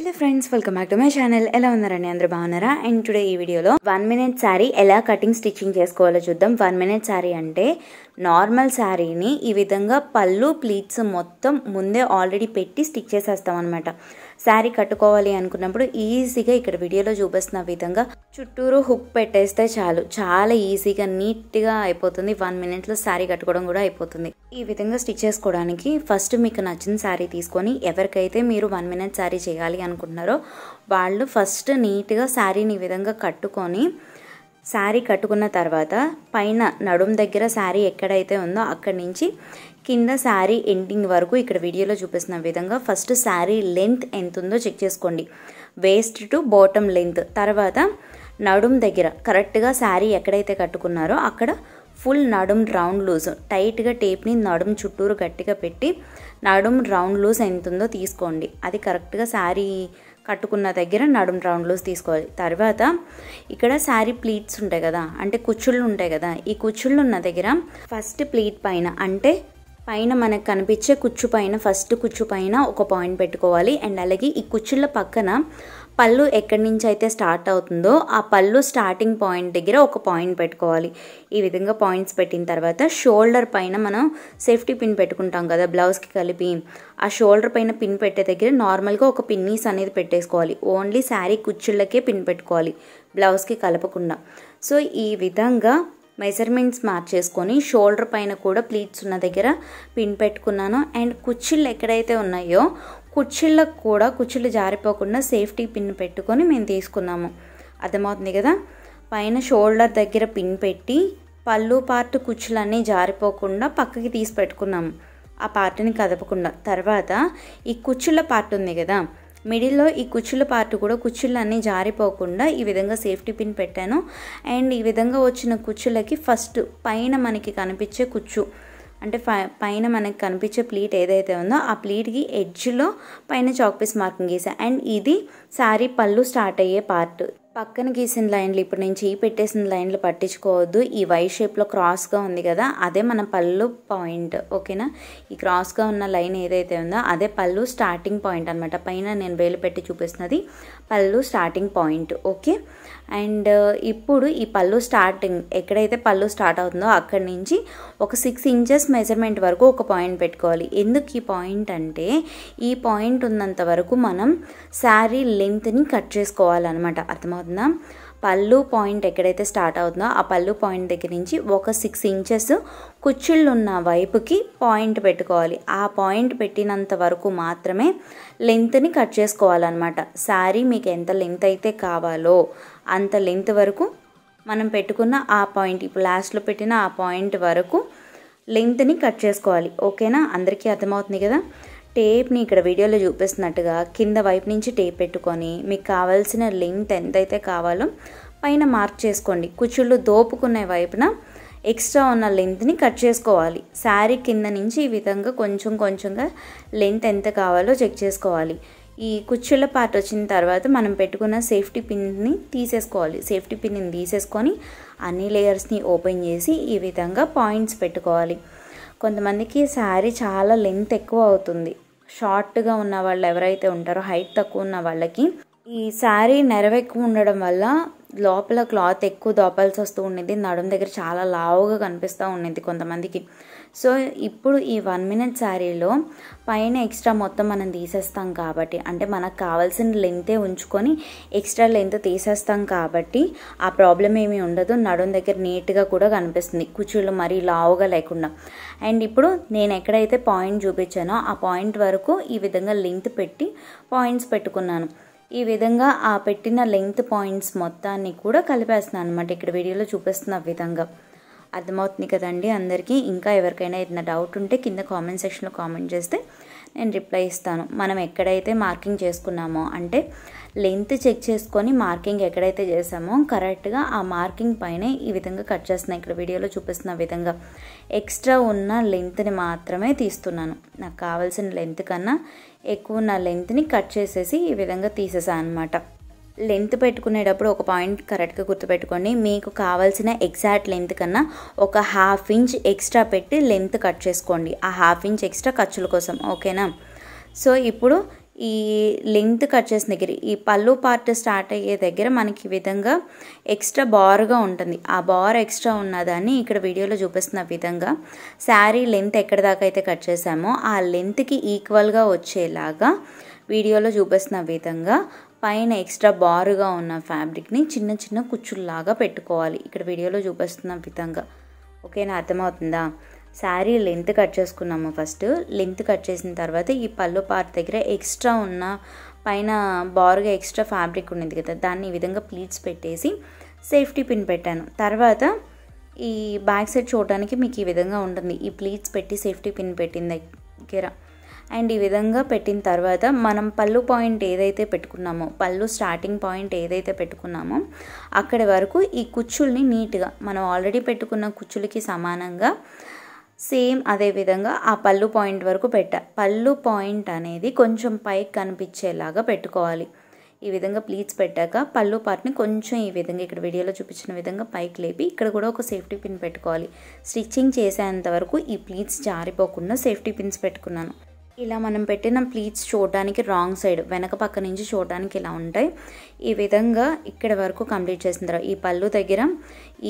hello friends welcome back to my channel ఎలా ఉన్నారండి అందరు బాగున్నారా అండ్ టుడే ఈ వీడియోలో వన్ మినిట్ శారీ ఎలా కటింగ్ స్టిచ్చింగ్ చేసుకోవాలో చూద్దాం వన్ మినిట్ శారీ అంటే నార్మల్ శారీని ఈ విధంగా పళ్ళు ప్లీట్స్ మొత్తం ముందే ఆల్రెడీ పెట్టి స్టిక్ అనమాట శారీ కట్టుకోవాలి అనుకున్నప్పుడు ఈజీగా ఇక్కడ వీడియోలో చూపిస్తున్న విధంగా చుట్టూరు హుక్ పెట్టేస్తే చాలు చాలా ఈజీగా నీట్గా అయిపోతుంది వన్ మినిట్లో శారీ కట్టుకోవడం కూడా అయిపోతుంది ఈ విధంగా స్టిచ్ చేసుకోవడానికి ఫస్ట్ మీకు నచ్చిన శారీ తీసుకొని ఎవరికైతే మీరు వన్ మినిట్ శారీ చేయాలి అనుకుంటున్నారో వాళ్ళు ఫస్ట్ నీట్గా శారీని ఈ విధంగా కట్టుకొని శారీ కట్టుకున్న తర్వాత పైన నడుం దగ్గర శారీ ఎక్కడైతే ఉందో అక్కడి నుంచి కింద శారీ ఎండింగ్ వరకు ఇక్కడ వీడియోలో చూపిస్తున్న విధంగా ఫస్ట్ శారీ లెంత్ ఎంత ఉందో చెక్ చేసుకోండి వేస్ట్ టు బాటమ్ లెంత్ తర్వాత నడుం దగ్గర కరెక్ట్గా శారీ ఎక్కడైతే కట్టుకున్నారో అక్కడ ఫుల్ నడుం రౌండ్ లూజ్ టైట్గా టేప్ని నడుం చుట్టూరు గట్టిగా పెట్టి నడుం రౌండ్ లూజ్ ఎంత ఉందో తీసుకోండి అది కరెక్ట్గా శారీ కట్టుకున్న దగ్గర నడుం రౌండ్ లూజ్ తీసుకోవాలి తర్వాత ఇక్కడ శారీ ప్లీట్స్ ఉంటాయి కదా అంటే కుచ్చుళ్ళు ఉంటాయి కదా ఈ కుచ్చుళ్ళు ఉన్న దగ్గర ఫస్ట్ ప్లీట్ పైన అంటే పైన మనకు కనిపించే కుచ్చు పైన ఫస్ట్ కుచ్చు పైన ఒక పాయింట్ పెట్టుకోవాలి అండ్ అలాగే ఈ కుచ్చుళ్ళ పక్కన పళ్ళు ఎక్కడి నుంచి అయితే స్టార్ట్ అవుతుందో ఆ పళ్ళు స్టార్టింగ్ పాయింట్ దగ్గర ఒక పాయింట్ పెట్టుకోవాలి ఈ విధంగా పాయింట్స్ పెట్టిన తర్వాత షోల్డర్ పైన మనం సేఫ్టీ పిన్ పెట్టుకుంటాం కదా బ్లౌజ్కి కలిపి ఆ షోల్డర్ పైన పిన్ పెట్టే దగ్గర నార్మల్గా ఒక పిన్నీస్ అనేది పెట్టేసుకోవాలి ఓన్లీ శారీ కుచ్చుళ్ళకే పిన్ పెట్టుకోవాలి బ్లౌజ్కి కలపకుండా సో ఈ విధంగా మెజర్మెంట్స్ మార్చేసుకొని షోల్డర్ పైన కూడా ప్లీట్స్ ఉన్న దగ్గర పిన్ పెట్టుకున్నాను అండ్ కుచ్చిళ్ళు ఎక్కడైతే ఉన్నాయో కుర్చీళ్ళకు కూడా కుర్చీలు జారిపోకుండా సేఫ్టీ పిన్ పెట్టుకొని మేము తీసుకున్నాము అర్థమవుతుంది కదా పైన షోల్డర్ దగ్గర పిన్ పెట్టి పళ్ళు పార్ట్ అన్నీ జారిపోకుండా పక్కకి తీసి పెట్టుకున్నాము ఆ పార్ట్ని కదపకుండా తర్వాత ఈ కుచ్చుల పార్ట్ ఉంది కదా మిడిల్లో ఈ కుచ్చుల పార్ట్ కూడా అన్నీ జారిపోకుండా ఈ విధంగా సేఫ్టీ పిన్ పెట్టాను అండ్ ఈ విధంగా వచ్చిన కుచ్చులకి ఫస్ట్ పైన మనకి కనిపించే కుచ్చు అంటే పైన మనకు కనిపించే ప్లీట్ ఏదైతే ఉందో ఆ ప్లీట్కి ఎడ్జ్లో పైన చాక్ పీస్ మార్కింగ్ గీసా అండ్ ఇది శారీ పళ్ళు స్టార్ట్ అయ్యే పార్ట్ పక్కన గీసిన లైన్లు ఇప్పుడు నేను చేయి పెట్టేసిన లైన్లు పట్టించుకోవద్దు ఈ వై షేప్లో క్రాస్గా ఉంది కదా అదే మన పళ్ళు పాయింట్ ఓకేనా ఈ క్రాస్గా ఉన్న లైన్ ఏదైతే ఉందో అదే పళ్ళు స్టార్టింగ్ పాయింట్ అనమాట పైన నేను వేలు పెట్టి చూపిస్తున్నది పళ్ళు స్టార్టింగ్ పాయింట్ ఓకే అండ్ ఇప్పుడు ఈ పళ్ళు స్టార్టింగ్ ఎక్కడైతే పళ్ళు స్టార్ట్ అవుతుందో అక్కడి నుంచి ఒక సిక్స్ ఇంచెస్ మెజర్మెంట్ వరకు ఒక పాయింట్ పెట్టుకోవాలి ఎందుకు ఈ పాయింట్ అంటే ఈ పాయింట్ ఉన్నంత వరకు మనం శారీ లెంత్ని కట్ చేసుకోవాలన్నమాట అర్థమవుతుందా పళ్ళు పాయింట్ ఎక్కడైతే స్టార్ట్ అవుతుందో ఆ పళ్ళు పాయింట్ దగ్గర నుంచి ఒక సిక్స్ ఇంచెస్ కుచ్చుళ్ళు ఉన్న వైపుకి పాయింట్ పెట్టుకోవాలి ఆ పాయింట్ పెట్టినంత వరకు మాత్రమే లెంత్ని కట్ చేసుకోవాలన్నమాట శారీ మీకు ఎంత లెంత్ అయితే కావాలో అంత లెంత్ వరకు మనం పెట్టుకున్న ఆ పాయింట్ ఇప్పుడు లాస్ట్లో పెట్టిన ఆ పాయింట్ వరకు లెంత్ని కట్ చేసుకోవాలి ఓకేనా అందరికీ అర్థమవుతుంది కదా టేప్ని ఇక్కడ వీడియోలో చూపిస్తున్నట్టుగా కింద వైపు నుంచి టేప్ పెట్టుకొని మీకు కావాల్సిన లెంత్ ఎంతైతే కావాలో పైన మార్క్ చేసుకోండి కుచ్చుళ్ళు దోపుకునే వైపున ఎక్స్ట్రా ఉన్న లెంత్ని కట్ చేసుకోవాలి శారీ కింద నుంచి ఈ విధంగా కొంచెం కొంచెంగా లెంత్ ఎంత కావాలో చెక్ చేసుకోవాలి ఈ కుచ్చుల పార్ట్ వచ్చిన తర్వాత మనం పెట్టుకున్న సేఫ్టీ పిన్ని తీసేసుకోవాలి సేఫ్టీ పిన్ని తీసేసుకొని అన్ని లేయర్స్ని ఓపెన్ చేసి ఈ విధంగా పాయింట్స్ పెట్టుకోవాలి కొంతమందికి శారీ చాలా లెంత్ ఎక్కువ అవుతుంది షార్ట్గా ఉన్న వాళ్ళు ఎవరైతే ఉంటారో హైట్ తక్కువ ఉన్న వాళ్ళకి ఈ శారీ నెరవెక్కు ఉండడం వల్ల లోపల క్లాత్ ఎక్కువ దోపాల్సి వస్తూ ఉండేది నడుం దగ్గర చాలా లావుగా కనిపిస్తూ ఉండేది కొంతమందికి సో ఇప్పుడు ఈ వన్ మినిట్ శారీలో పైన ఎక్స్ట్రా మొత్తం మనం తీసేస్తాం కాబట్టి అంటే మనకు కావాల్సిన లెంతే ఉంచుకొని ఎక్స్ట్రా లెంత్ తీసేస్తాం కాబట్టి ఆ ప్రాబ్లం ఏమీ ఉండదు నడుం దగ్గర నీట్గా కూడా కనిపిస్తుంది కుచుళ్ళు మరీ లావుగా లేకుండా అండ్ ఇప్పుడు నేను ఎక్కడైతే పాయింట్ చూపించానో ఆ పాయింట్ వరకు ఈ విధంగా లెంత్ పెట్టి పాయింట్స్ పెట్టుకున్నాను ఈ విధంగా ఆ పెట్టిన లెంగ్త్ పాయింట్స్ మొత్తాన్ని కూడా కలిపేస్తున్నాను అనమాట ఇక్కడ వీడియోలో చూపిస్తున్న విధంగా అర్థమవుతుంది కదండి అందరికీ ఇంకా ఎవరికైనా ఏదైనా డౌట్ ఉంటే కింద కామెంట్ సెక్షన్లో కామెంట్ చేస్తే నేను రిప్లై ఇస్తాను మనం ఎక్కడైతే మార్కింగ్ చేసుకున్నామో అంటే లెంత్ చెక్ చేసుకొని మార్కింగ్ ఎక్కడైతే చేసామో కరెక్ట్గా ఆ మార్కింగ్ పైనే ఈ విధంగా కట్ చేస్తున్నాను ఇక్కడ వీడియోలో చూపిస్తున్న విధంగా ఎక్స్ట్రా ఉన్న లెంత్ని మాత్రమే తీస్తున్నాను నాకు కావాల్సిన లెంత్ కన్నా ఎక్కువ ఉన్న లెంత్ని కట్ చేసేసి ఈ విధంగా తీసేసాను అనమాట లెంత్ పెట్టుకునేటప్పుడు ఒక పాయింట్ కరెక్ట్గా గుర్తుపెట్టుకోండి మీకు కావాల్సిన ఎగ్జాక్ట్ లెంత్ కన్నా ఒక హాఫ్ ఇంచ్ ఎక్స్ట్రా పెట్టి లెంత్ కట్ చేసుకోండి ఆ హాఫ్ ఇంచ్ ఎక్స్ట్రా ఖర్చుల కోసం ఓకేనా సో ఇప్పుడు ఈ లెంగ్త్ కట్ చేసిన దగ్గర ఈ పళ్ళు పార్ట్ స్టార్ట్ అయ్యే దగ్గర మనకి ఈ విధంగా ఎక్స్ట్రా బార్గా ఉంటుంది ఆ బార్ ఎక్స్ట్రా ఉన్నదాన్ని ఇక్కడ వీడియోలో చూపిస్తున్న విధంగా శారీ లెంత్ ఎక్కడి దాకా అయితే కట్ చేసామో ఆ లెంత్కి ఈక్వల్గా వచ్చేలాగా వీడియోలో చూపిస్తున్న విధంగా పైన ఎక్స్ట్రా బారుగా ఉన్న ఫ్యాబ్రిక్ని చిన్న చిన్న కుచ్చుల్లాగా పెట్టుకోవాలి ఇక్కడ వీడియోలో చూపిస్తున్న విధంగా ఓకేనా అర్థమవుతుందా శారీ లెంత్ కట్ చేసుకున్నాము ఫస్ట్ లెంత్ కట్ చేసిన తర్వాత ఈ పళ్ళు పార్ట్ దగ్గర ఎక్స్ట్రా ఉన్న పైన బార్గా ఎక్స్ట్రా ఫ్యాబ్రిక్ ఉండింది కదా దాన్ని ఈ విధంగా ప్లీట్స్ పెట్టేసి సేఫ్టీ పిన్ పెట్టాను తర్వాత ఈ బ్యాక్ సైడ్ చూడడానికి మీకు ఈ విధంగా ఉంటుంది ఈ ప్లీట్స్ పెట్టి సేఫ్టీ పిన్ పెట్టిన దగ్గర అండ్ ఈ విధంగా పెట్టిన తర్వాత మనం పళ్ళు పాయింట్ ఏదైతే పెట్టుకున్నామో పళ్ళు స్టార్టింగ్ పాయింట్ ఏదైతే పెట్టుకున్నామో అక్కడి వరకు ఈ కుచ్చుల్ని నీట్గా మనం ఆల్రెడీ పెట్టుకున్న కుచ్చులకి సమానంగా సేమ్ అదేవిధంగా ఆ పళ్ళు పాయింట్ వరకు పెట్టా పళ్ళు పాయింట్ అనేది కొంచెం పైకి కనిపించేలాగా పెట్టుకోవాలి ఈ విధంగా ప్లీట్స్ పెట్టాక పళ్ళు పార్ట్ని కొంచెం ఈ విధంగా ఇక్కడ వీడియోలో చూపించిన విధంగా పైకి లేపి ఇక్కడ కూడా ఒక సేఫ్టీ పిన్ పెట్టుకోవాలి స్టిచ్చింగ్ చేసేంత వరకు ఈ ప్లీట్స్ జారిపోకుండా సేఫ్టీ పిన్స్ పెట్టుకున్నాను ఇలా మనం పెట్టిన ప్లీట్స్ చూడడానికి రాంగ్ సైడ్ వెనక పక్క నుంచి చూడడానికి ఇలా ఉంటాయి ఈ విధంగా ఇక్కడ వరకు కంప్లీట్ చేసిన తర్వాత ఈ పళ్ళు దగ్గర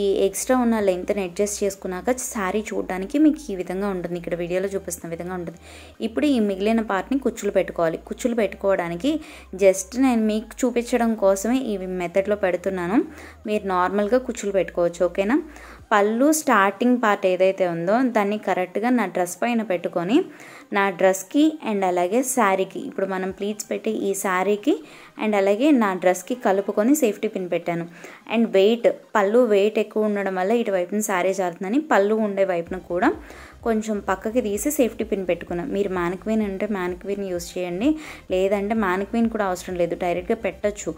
ఈ ఎక్స్ట్రా ఉన్న లెంత్ని అడ్జస్ట్ చేసుకున్నాక శారీ చూడడానికి మీకు ఈ విధంగా ఉంటుంది ఇక్కడ వీడియోలో చూపిస్తున్న విధంగా ఉంటుంది ఇప్పుడు ఈ మిగిలిన పార్ట్ని కుచ్చులు పెట్టుకోవాలి కుచ్చులు పెట్టుకోవడానికి జస్ట్ నేను మీకు చూపించడం కోసమే ఈ మెథడ్లో పెడుతున్నాను మీరు నార్మల్గా కుచ్చులు పెట్టుకోవచ్చు ఓకేనా పళ్ళు స్టార్టింగ్ పార్ట్ ఏదైతే ఉందో దాన్ని కరెక్ట్గా నా డ్రెస్ పైన పెట్టుకొని నా డ్రెస్కి అండ్ అలాగే శారీకి ఇప్పుడు మనం ప్లీట్స్ పెట్టి ఈ శారీకి అండ్ అలాగే నా డ్రెస్కి కలుపుకొని సేఫ్టీ పిన్ పెట్టాను అండ్ వెయిట్ పళ్ళు వెయిట్ ఎక్కువ ఉండడం వల్ల ఇటువైపున శారీ జారుతుందని పళ్ళు ఉండే వైపున కూడా కొంచెం పక్కకి తీసి సేఫ్టీ పిన్ పెట్టుకున్నాం మీరు మ్యానిక్విన్ అంటే మ్యానిక్విన్ యూస్ చేయండి లేదంటే మ్యానిక్విన్ కూడా అవసరం లేదు డైరెక్ట్గా పెట్టచ్చు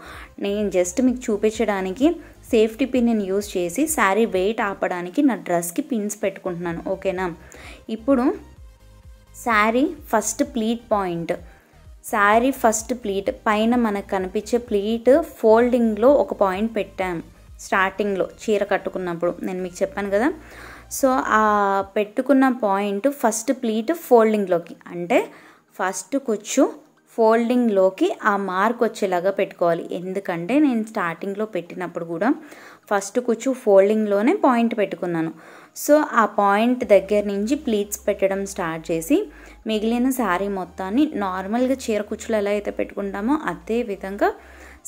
నేను జస్ట్ మీకు చూపించడానికి సేఫ్టీ నేను యూస్ చేసి శారీ వెయిట్ ఆపడానికి నా డ్రెస్కి పిన్స్ పెట్టుకుంటున్నాను ఓకేనా ఇప్పుడు sari first pleat point sari first pleat పైన మనకు కనిపించే ప్లీట్ ఫోల్డింగ్లో ఒక పాయింట్ పెట్టాం స్టార్టింగ్లో చీర కట్టుకున్నప్పుడు నేను మీకు చెప్పాను కదా సో ఆ పెట్టుకున్న పాయింట్ ఫస్ట్ ప్లీట్ ఫోల్డింగ్లోకి అంటే ఫస్ట్ కుచ్చు ఫోల్డింగ్లోకి ఆ మార్క్ వచ్చేలాగా పెట్టుకోవాలి ఎందుకంటే నేను స్టార్టింగ్లో పెట్టినప్పుడు కూడా ఫస్ట్ కుచ్చు ఫోల్డింగ్లోనే పాయింట్ పెట్టుకున్నాను సో ఆ పాయింట్ దగ్గర నుంచి ప్లీట్స్ పెట్టడం స్టార్ట్ చేసి మిగిలిన శారీ మొత్తాన్ని నార్మల్గా చీర కుచ్చులు ఎలా అయితే పెట్టుకుంటామో అదే విధంగా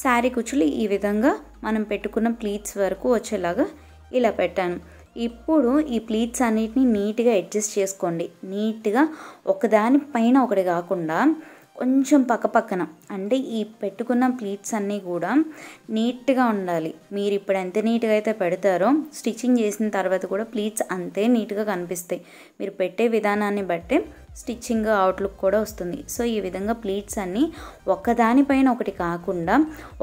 శారీ కుచ్చులు ఈ విధంగా మనం పెట్టుకున్న ప్లీట్స్ వరకు వచ్చేలాగా ఇలా పెట్టాను ఇప్పుడు ఈ ప్లీట్స్ అన్నిటిని నీట్గా అడ్జస్ట్ చేసుకోండి నీట్గా ఒకదాని పైన ఒకటి కాకుండా కొంచెం పక్కపక్కన అంటే ఈ పెట్టుకున్న ప్లీట్స్ అన్నీ కూడా నీట్గా ఉండాలి మీరు ఇప్పుడు ఎంత నీట్గా అయితే పెడతారో స్టిచ్చింగ్ చేసిన తర్వాత కూడా ప్లీట్స్ అంతే నీట్గా కనిపిస్తాయి మీరు పెట్టే విధానాన్ని బట్టి స్టిచ్చింగ్ అవుట్లుక్ కూడా వస్తుంది సో ఈ విధంగా ప్లీట్స్ అన్నీ ఒకదానిపైన ఒకటి కాకుండా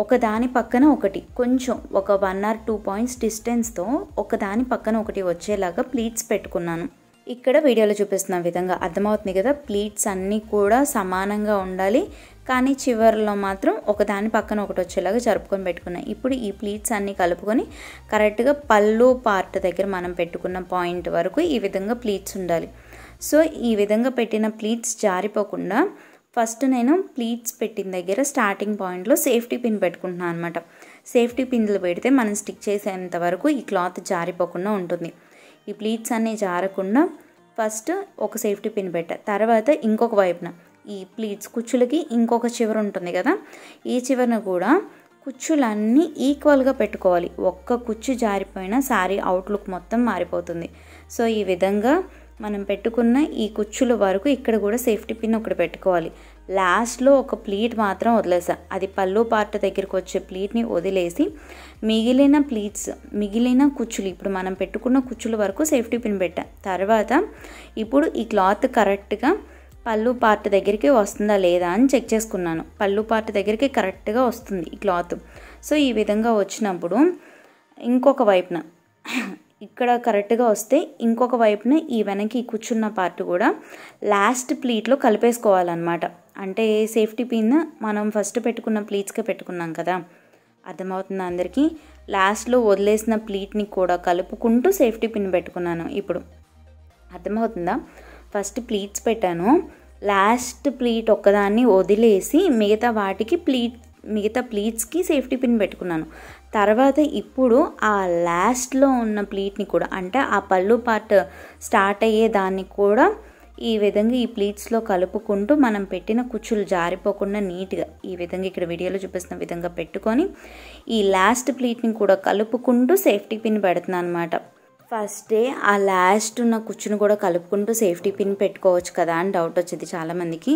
ఒకదాని పక్కన ఒకటి కొంచెం ఒక వన్ ఆర్ టూ పాయింట్స్ డిస్టెన్స్తో ఒకదాని పక్కన ఒకటి వచ్చేలాగా ప్లీట్స్ పెట్టుకున్నాను ఇక్కడ వీడియోలో చూపిస్తున్న విధంగా అర్థమవుతుంది కదా ప్లీట్స్ అన్నీ కూడా సమానంగా ఉండాలి కానీ చివరిలో మాత్రం ఒకదాని పక్కన ఒకటి వచ్చేలాగా జరుపుకొని పెట్టుకున్నాం ఇప్పుడు ఈ ప్లీట్స్ అన్నీ కలుపుకొని కరెక్ట్గా పళ్ళు పార్ట్ దగ్గర మనం పెట్టుకున్న పాయింట్ వరకు ఈ విధంగా ప్లీట్స్ ఉండాలి సో ఈ విధంగా పెట్టిన ప్లీట్స్ జారిపోకుండా ఫస్ట్ నేను ప్లీట్స్ పెట్టిన దగ్గర స్టార్టింగ్ పాయింట్లో సేఫ్టీ పిన్ పెట్టుకుంటున్నాను అనమాట సేఫ్టీ పిన్లు పెడితే మనం స్టిక్ చేసేంత వరకు ఈ క్లాత్ జారిపోకుండా ఉంటుంది ఈ ప్లీట్స్ అన్నీ జారకుండా ఫస్ట్ ఒక సేఫ్టీ పిన్ పెట్టా తర్వాత ఇంకొక వైపున ఈ ప్లీట్స్ కుచ్చులకి ఇంకొక చివర ఉంటుంది కదా ఈ చివరన కూడా కుచ్చులన్నీ ఈక్వల్గా పెట్టుకోవాలి ఒక్క కుచ్చు జారిపోయినా సారీ అవుట్లుక్ మొత్తం మారిపోతుంది సో ఈ విధంగా మనం పెట్టుకున్న ఈ కుచ్చుల వరకు ఇక్కడ కూడా సేఫ్టీ పిన్ ఒకటి పెట్టుకోవాలి లాస్ట్లో ఒక ప్లీట్ మాత్రం వదిలేసా అది పళ్ళు పార్ట్ దగ్గరికి వచ్చే ప్లీట్ని వదిలేసి మిగిలిన ప్లీట్స్ మిగిలిన కుచ్చులు ఇప్పుడు మనం పెట్టుకున్న కుచ్చుల వరకు సేఫ్టీ పిన్ పెట్టా తర్వాత ఇప్పుడు ఈ క్లాత్ కరెక్ట్గా పళ్ళు పార్ట్ దగ్గరికి వస్తుందా లేదా అని చెక్ చేసుకున్నాను పళ్ళు పార్ట్ దగ్గరికి కరెక్ట్గా వస్తుంది ఈ క్లాత్ సో ఈ విధంగా వచ్చినప్పుడు ఇంకొక వైపున ఇక్కడ కరెక్ట్గా వస్తే ఇంకొక వైపున ఈ వెనక్కి కూర్చున్న పార్ట్ కూడా లాస్ట్ ప్లీట్లో కలిపేసుకోవాలన్నమాట అంటే సేఫ్టీ పిన్ మనం ఫస్ట్ పెట్టుకున్న ప్లీట్స్కే పెట్టుకున్నాం కదా అర్థమవుతుంది అందరికీ లాస్ట్లో వదిలేసిన ప్లీట్ని కూడా కలుపుకుంటూ సేఫ్టీ పిన్ పెట్టుకున్నాను ఇప్పుడు అర్థమవుతుందా ఫస్ట్ ప్లీట్స్ పెట్టాను లాస్ట్ ప్లీట్ ఒక్కదాన్ని వదిలేసి మిగతా వాటికి ప్లీట్ మిగతా ప్లీట్స్కి సేఫ్టీ పిన్ పెట్టుకున్నాను తర్వాత ఇప్పుడు ఆ లాస్ట్లో ఉన్న ప్లీట్ని కూడా అంటే ఆ పళ్ళు పార్ట్ స్టార్ట్ అయ్యే దాన్ని కూడా ఈ విధంగా ఈ ప్లీట్స్లో కలుపుకుంటూ మనం పెట్టిన కుచ్చులు జారిపోకుండా నీట్గా ఈ విధంగా ఇక్కడ వీడియోలో చూపిస్తున్న విధంగా పెట్టుకొని ఈ లాస్ట్ ప్లీట్ని కూడా కలుపుకుంటూ సేఫ్టీ పిన్ పెడుతున్నాను అనమాట ఫస్ట్ డే ఆ లాస్ట్ ఉన్న కుచ్చును కూడా కలుపుకుంటూ సేఫ్టీ పిన్ పెట్టుకోవచ్చు కదా అని డౌట్ వచ్చింది చాలామందికి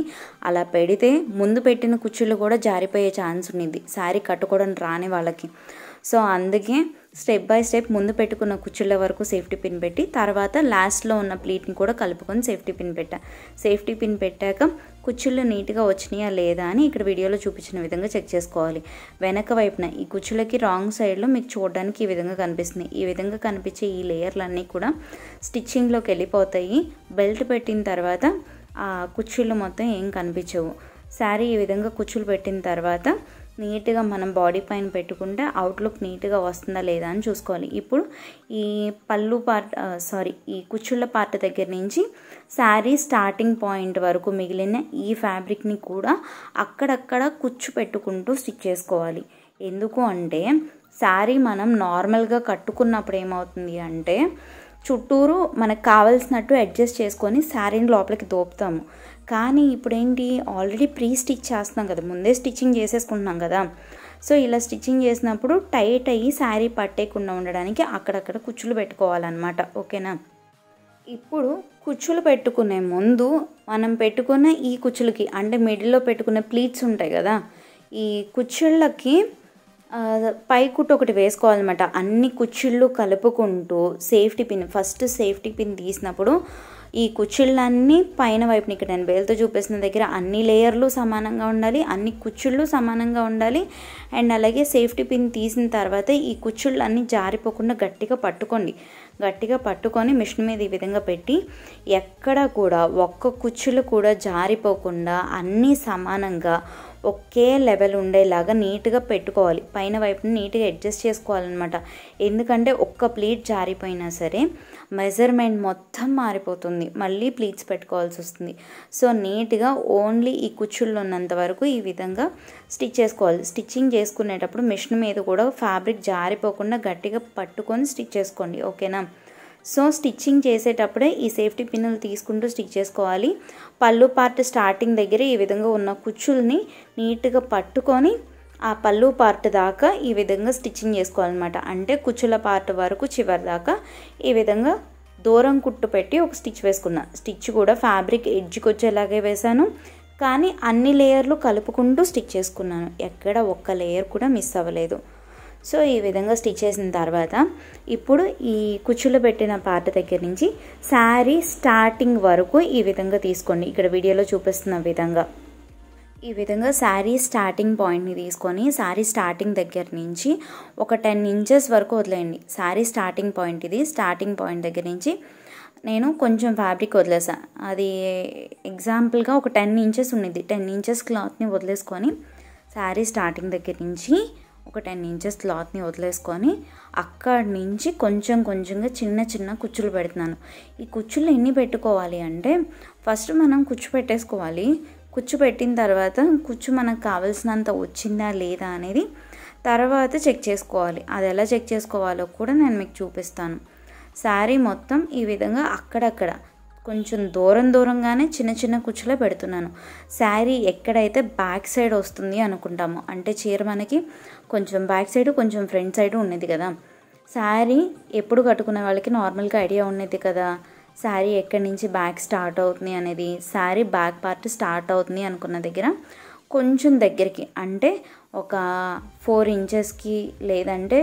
అలా పెడితే ముందు పెట్టిన కుచ్చులు కూడా జారిపోయే ఛాన్స్ ఉన్నింది శారీ కట్టుకోవడం రాని వాళ్ళకి సో అందుకే స్టెప్ బై స్టెప్ ముందు పెట్టుకున్న కుచ్చుళ్ళ వరకు సేఫ్టీ పిన్ పెట్టి తర్వాత లాస్ట్లో ఉన్న ప్లీట్ని కూడా కలుపుకొని సేఫ్టీ పిన్ పెట్టా సేఫ్టీ పిన్ పెట్టాక కుచ్చుళ్ళు నీట్గా వచ్చినాయా లేదా అని ఇక్కడ వీడియోలో చూపించిన విధంగా చెక్ చేసుకోవాలి వెనక వైపున ఈ కుచ్చులకి రాంగ్ సైడ్లో మీకు చూడడానికి ఈ విధంగా కనిపిస్తుంది ఈ విధంగా కనిపించే ఈ లేయర్లన్నీ కూడా స్టిచ్చింగ్లోకి వెళ్ళిపోతాయి బెల్ట్ పెట్టిన తర్వాత ఆ కుచ్చుళ్ళు మొత్తం ఏం కనిపించవు శారీ ఈ విధంగా కుచ్చులు పెట్టిన తర్వాత నీట్గా మనం బాడీ పైన పెట్టుకుంటే అవుట్లుక్ నీట్గా వస్తుందా లేదా అని చూసుకోవాలి ఇప్పుడు ఈ పళ్ళు పార్ట్ సారీ ఈ కుచ్చుళ్ళ పార్ట్ దగ్గర నుంచి శారీ స్టార్టింగ్ పాయింట్ వరకు మిగిలిన ఈ ఫ్యాబ్రిక్ని కూడా అక్కడక్కడ కుచ్చు పెట్టుకుంటూ స్టిచ్ చేసుకోవాలి ఎందుకు అంటే శారీ మనం నార్మల్గా కట్టుకున్నప్పుడు ఏమవుతుంది అంటే చుట్టూరు మనకు కావలసినట్టు అడ్జస్ట్ చేసుకొని శారీని లోపలికి దోపుతాము కానీ ఇప్పుడేంటి ఆల్రెడీ ప్రీ స్టిచ్ చేస్తున్నాం కదా ముందే స్టిచ్చింగ్ చేసేసుకుంటున్నాం కదా సో ఇలా స్టిచ్చింగ్ చేసినప్పుడు టైట్ అయ్యి శారీ పట్టేయకుండా ఉండడానికి అక్కడక్కడ కుచ్చులు పెట్టుకోవాలన్నమాట ఓకేనా ఇప్పుడు కుచ్చులు పెట్టుకునే ముందు మనం పెట్టుకున్న ఈ కుచ్చులకి అంటే మిడిల్లో పెట్టుకునే ప్లీట్స్ ఉంటాయి కదా ఈ కుచ్చుళ్ళకి పై కుట్ ఒకటి వేసుకోవాలన్నమాట అన్ని కుచ్చుళ్ళు కలుపుకుంటూ safety pin first safety pin తీసినప్పుడు ఈ కుచ్చుళ్ళన్నీ పైన వైపు ఇక్కడ నేను వేలతో చూపిస్తున్న దగ్గర అన్ని లేయర్లు సమానంగా ఉండాలి అన్ని కుచ్చుళ్ళు సమానంగా ఉండాలి అండ్ అలాగే సేఫ్టీ పిన్ తీసిన తర్వాత ఈ కుచ్చుళ్ళు అన్నీ జారిపోకుండా గట్టిగా పట్టుకోండి గట్టిగా పట్టుకొని మిషన్ మీద ఈ విధంగా పెట్టి ఎక్కడ కూడా ఒక్క కుచ్చులు కూడా జారిపోకుండా అన్నీ సమానంగా ఒకే లెవెల్ ఉండేలాగా నీట్గా పెట్టుకోవాలి పైన వైపుని నీట్గా అడ్జస్ట్ చేసుకోవాలన్నమాట ఎందుకంటే ఒక్క ప్లీట్ జారిపోయినా సరే మెజర్మెంట్ మొత్తం మారిపోతుంది మళ్ళీ ప్లీట్స్ పెట్టుకోవాల్సి వస్తుంది సో నీట్గా ఓన్లీ ఈ కుచ్చుల్లో ఉన్నంత వరకు ఈ విధంగా స్టిచ్ చేసుకోవాలి స్టిచ్చింగ్ చేసుకునేటప్పుడు మిషన్ మీద కూడా ఫ్యాబ్రిక్ జారిపోకుండా గట్టిగా పట్టుకొని స్టిచ్ చేసుకోండి ఓకేనా సో స్టిచ్చింగ్ చేసేటప్పుడే ఈ సేఫ్టీ పిన్నులు తీసుకుంటూ స్టిచ్ చేసుకోవాలి పళ్ళు పార్ట్ స్టార్టింగ్ దగ్గర ఈ విధంగా ఉన్న కుచ్చుల్ని నీట్గా పట్టుకొని ఆ పళ్ళు పార్ట్ దాకా ఈ విధంగా స్టిచ్చింగ్ చేసుకోవాలన్నమాట అంటే కుచ్చుల పార్ట్ వరకు చివరి దాకా ఈ విధంగా దూరం కుట్టు పెట్టి ఒక స్టిచ్ వేసుకున్నా స్టిచ్ కూడా ఫ్యాబ్రిక్ ఎడ్జ్కి వచ్చేలాగే వేశాను కానీ అన్ని లేయర్లు కలుపుకుంటూ స్టిచ్ చేసుకున్నాను ఎక్కడ ఒక్క లేయర్ కూడా మిస్ అవ్వలేదు సో ఈ విధంగా స్టిచ్ చేసిన తర్వాత ఇప్పుడు ఈ కుచ్చులు పెట్టిన పార్ట్ దగ్గర నుంచి శారీ స్టార్టింగ్ వరకు ఈ విధంగా తీసుకోండి ఇక్కడ వీడియోలో చూపిస్తున్న విధంగా ఈ విధంగా శారీ స్టార్టింగ్ పాయింట్ని తీసుకొని శారీ స్టార్టింగ్ దగ్గర నుంచి ఒక టెన్ ఇంచెస్ వరకు వదిలేయండి శారీ స్టార్టింగ్ పాయింట్ ఇది స్టార్టింగ్ పాయింట్ దగ్గర నుంచి నేను కొంచెం ఫ్యాబ్రిక్ వదిలేసా అది ఎగ్జాంపుల్గా ఒక టెన్ ఇంచెస్ ఉన్నది టెన్ ఇంచెస్ క్లాత్ని వదిలేసుకొని శారీ స్టార్టింగ్ దగ్గర నుంచి ఒక టెన్ ఇంచెస్ క్లాత్ని వదిలేసుకొని అక్కడి నుంచి కొంచెం కొంచెంగా చిన్న చిన్న కుచ్చులు పెడుతున్నాను ఈ కుచ్చులు ఎన్ని పెట్టుకోవాలి అంటే ఫస్ట్ మనం కుచ్చు పెట్టేసుకోవాలి కుచ్చు పెట్టిన తర్వాత కుచ్చు మనకు కావలసినంత వచ్చిందా లేదా అనేది తర్వాత చెక్ చేసుకోవాలి అది ఎలా చెక్ చేసుకోవాలో కూడా నేను మీకు చూపిస్తాను శారీ మొత్తం ఈ విధంగా అక్కడక్కడ కొంచెం దూరం దూరంగానే చిన్న చిన్న కుచ్చులో పెడుతున్నాను శారీ ఎక్కడైతే బ్యాక్ సైడ్ వస్తుంది అనుకుంటాము అంటే చీర మనకి కొంచెం బ్యాక్ సైడ్ కొంచెం ఫ్రంట్ సైడ్ ఉండేది కదా శారీ ఎప్పుడు కట్టుకునే వాళ్ళకి నార్మల్గా ఐడియా ఉండేది కదా శారీ ఎక్కడి నుంచి బ్యాక్ స్టార్ట్ అవుతుంది అనేది శారీ బ్యాక్ పార్ట్ స్టార్ట్ అవుతుంది అనుకున్న దగ్గర కొంచెం దగ్గరికి అంటే ఒక ఫోర్ ఇంచెస్కి లేదంటే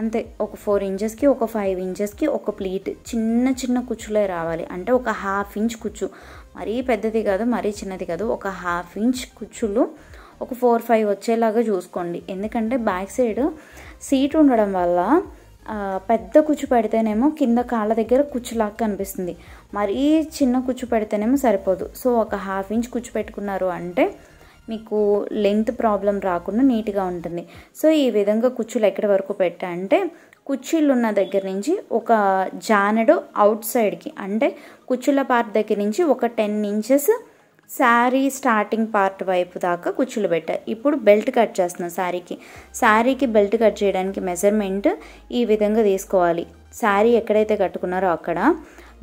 అంతే ఒక ఫోర్ ఇంచెస్కి ఒక ఫైవ్ ఇంచెస్కి ఒక ప్లీట్ చిన్న చిన్న కుచ్చులే రావాలి అంటే ఒక హాఫ్ ఇంచ్ కుచ్చు మరీ పెద్దది కాదు మరీ చిన్నది కాదు ఒక హాఫ్ ఇంచ్ కుచ్చులు ఒక ఫోర్ ఫైవ్ వచ్చేలాగా చూసుకోండి ఎందుకంటే బ్యాక్ సైడ్ సీట్ ఉండడం వల్ల పెద్ద కుచ్చు పెడితేనేమో కింద కాళ్ళ దగ్గర కుచ్చులాగా కనిపిస్తుంది మరీ చిన్న కుచ్చు పెడితేనేమో సరిపోదు సో ఒక హాఫ్ ఇంచ్ కుచ్చు పెట్టుకున్నారు అంటే మీకు లెంగ్త్ ప్రాబ్లం రాకుండా నీట్గా ఉంటుంది సో ఈ విధంగా కుచ్చులు ఎక్కడి వరకు పెట్టా అంటే కుచ్చీళ్ళు ఉన్న దగ్గర నుంచి ఒక జానడు అవుట్ సైడ్కి అంటే కుచ్చుల పార్ట్ దగ్గర నుంచి ఒక ten inches sari starting part వైపు దాకా కుచ్చులు పెట్టారు ఇప్పుడు బెల్ట్ కట్ చేస్తున్నాం శారీకి శారీకి బెల్ట్ కట్ చేయడానికి మెజర్మెంట్ ఈ విధంగా తీసుకోవాలి శారీ ఎక్కడైతే కట్టుకున్నారో అక్కడ